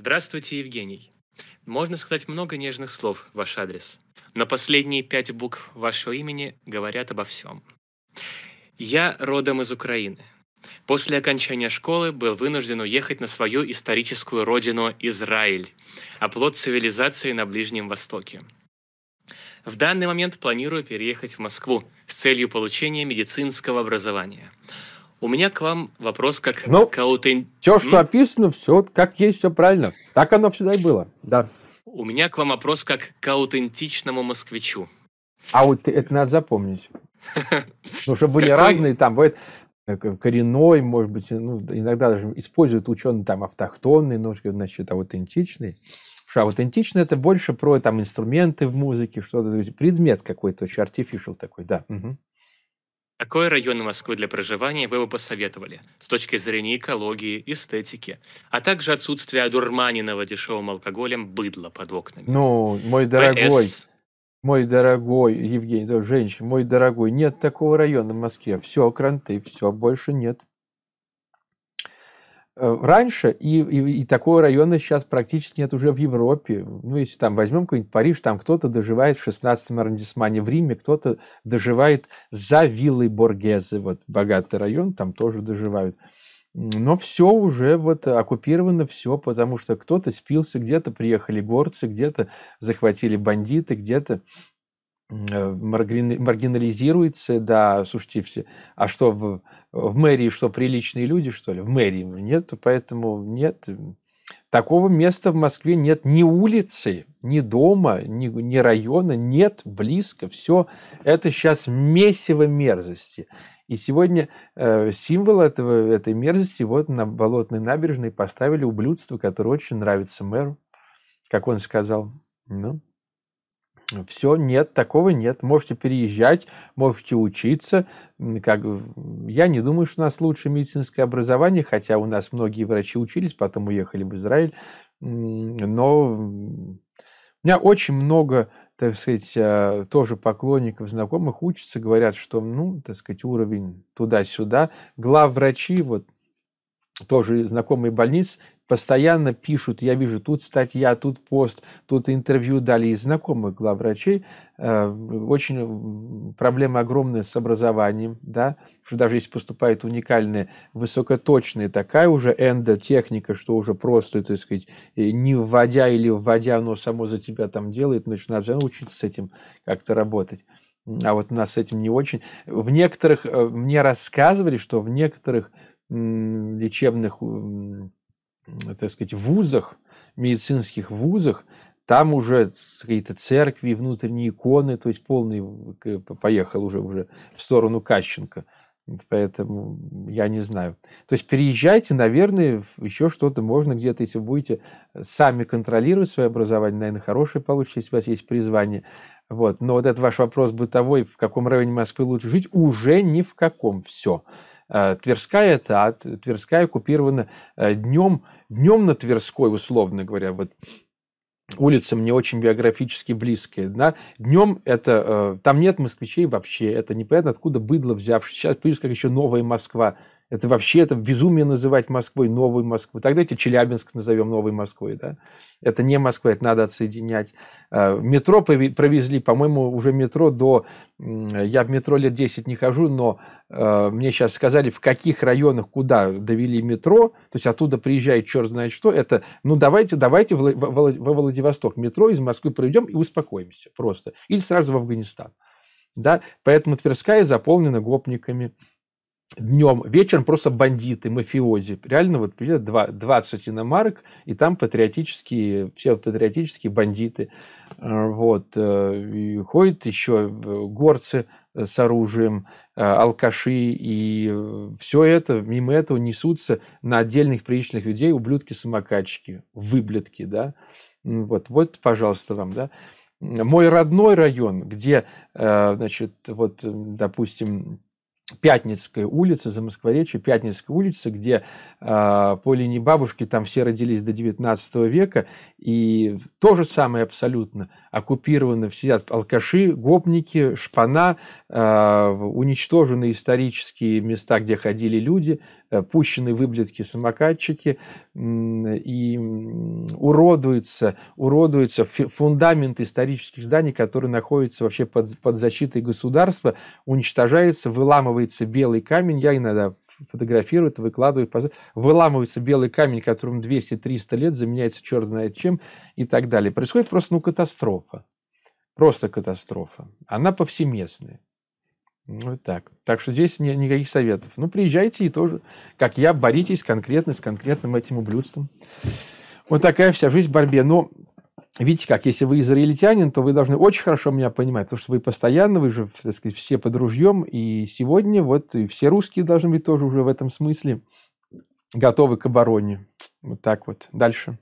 Здравствуйте, Евгений. Можно сказать много нежных слов в ваш адрес, но последние пять букв вашего имени говорят обо всем. Я родом из Украины. После окончания школы был вынужден уехать на свою историческую родину Израиль, оплот а цивилизации на Ближнем Востоке. В данный момент планирую переехать в Москву с целью получения медицинского образования. У меня к вам вопрос как ну, к аутен... Все, что М? описано, все как есть, все правильно. Так оно всегда и было, да. У меня к вам вопрос как к аутентичному москвичу. А вот это надо запомнить. Ну, чтобы были разные там, бывает э, коренной, может быть, ну, иногда даже используют ученые там автохтонный, но, значит, аутентичный. Потому что аутентично это больше про там инструменты в музыке, что-то, предмет какой-то, очень artificial такой, да. Угу. Какой район Москвы для проживания вы бы посоветовали с точки зрения экологии, эстетики, а также отсутствия одурманенного дешевым алкоголем быдла под окнами? Ну, мой дорогой, ПС... мой дорогой Евгений, да, женщина, мой дорогой, нет такого района в Москве. Все, кранты, все, больше нет. Э, раньше, и, и, и такого района сейчас практически нет уже в Европе. Ну, если там возьмем какой-нибудь Париж, там кто-то доживает в 16-м аррondиссмане, в Риме кто-то доживает за виллой Боргезе, вот богатый район, там тоже доживают. Но все уже вот оккупировано все, потому что кто-то спился, где-то приехали горцы, где-то захватили бандиты, где-то Э, маргинализируется, да, слушайте, все, а что, в, в мэрии что, приличные люди, что ли? В мэрии нет, поэтому нет. Такого места в Москве нет ни улицы, ни дома, ни, ни района, нет близко. Все это сейчас месиво мерзости. И сегодня э, символ этого, этой мерзости вот на Болотной набережной поставили ублюдство, которое очень нравится мэру, как он сказал. Ну. Все, нет, такого нет. Можете переезжать, можете учиться. Как, я не думаю, что у нас лучше медицинское образование, хотя у нас многие врачи учились, потом уехали в Израиль. Но у меня очень много, так сказать, а, тоже поклонников, знакомых учатся, говорят, что, ну, так сказать, уровень туда-сюда. Главврачи, вот тоже знакомые больниц, постоянно пишут, я вижу, тут статья, тут пост, тут интервью дали из знакомых главврачей. Э, очень э, проблема огромная с образованием, да, что даже если поступает уникальная, высокоточная такая уже эндотехника, что уже просто, так сказать, э, не вводя или вводя, но само за тебя там делает, значит, надо учиться с этим как-то работать. А вот у нас с этим не очень. В некоторых, мне рассказывали, что в некоторых лечебных так сказать, вузах, медицинских вузах, там уже какие-то церкви, внутренние иконы, то есть полный поехал уже, уже в сторону Кащенко. Поэтому я не знаю. То есть переезжайте, наверное, еще что-то можно где-то, если будете э, сами контролировать свое образование, наверное, хорошее получится, если у вас есть призвание. Вот. Но вот этот ваш вопрос бытовой, в каком районе Москвы лучше жить, уже ни в каком. Все. Э, Тверская это, а Тверская оккупирована э, днем, днем на Тверской, условно говоря, вот улица мне очень биографически близкая. Да? Днем это, э, там нет москвичей вообще, это непонятно откуда быдло взявшись. Сейчас плюс как еще новая Москва это вообще это безумие называть Москвой новой Москвой. Тогда эти Челябинск назовем новой Москвой. Да? Это не Москва, это надо отсоединять. А, метро провезли, по-моему, уже метро до... Я в метро лет 10 не хожу, но а, мне сейчас сказали, в каких районах, куда довели метро. То есть оттуда приезжает черт знает что. Это, ну давайте, давайте во Владивосток метро из Москвы проведем и успокоимся просто. Или сразу в Афганистан. Да? Поэтому Тверская заполнена гопниками днем, вечером просто бандиты, мафиози. Реально вот примерно 20 иномарок, и там патриотические, все патриотические бандиты. Э, вот. Э, и ходят еще э, горцы с оружием, алкаши, и все это, мимо этого несутся на отдельных приличных людей ублюдки-самокатчики, выблядки, да. Вот, вот, пожалуйста, вам, да. Мой родной район, где, значит, вот, допустим, Пятницкой улицы, за Москворечью Пятницкой улицы, где э, по линии бабушки там все родились до 19 века, и то же самое абсолютно. Оккупированы все алкаши, гопники, шпана, э, уничтожены исторические места, где ходили люди, Э, пущены выблетки самокатчики и уродуются, уродуются фундаменты исторических зданий, которые находятся вообще под, под защитой государства, уничтожаются, выламывается белый камень. Я иногда фотографирую, это выкладываю, выламывается белый камень, которому 200-300 лет, заменяется черт знает чем и так далее. Происходит просто ну, катастрофа. Просто катастрофа. Она повсеместная. Ну, вот так. Так что здесь не, никаких советов. Ну, приезжайте и тоже, как я, боритесь конкретно с конкретным этим ублюдством. Вот такая вся жизнь в борьбе. Но видите как, если вы израильтянин, то вы должны очень хорошо меня понимать, потому что вы постоянно, вы же, так сказать, все под ружьем, и сегодня вот и все русские должны быть тоже уже в этом смысле готовы к обороне. Вот так вот. Дальше.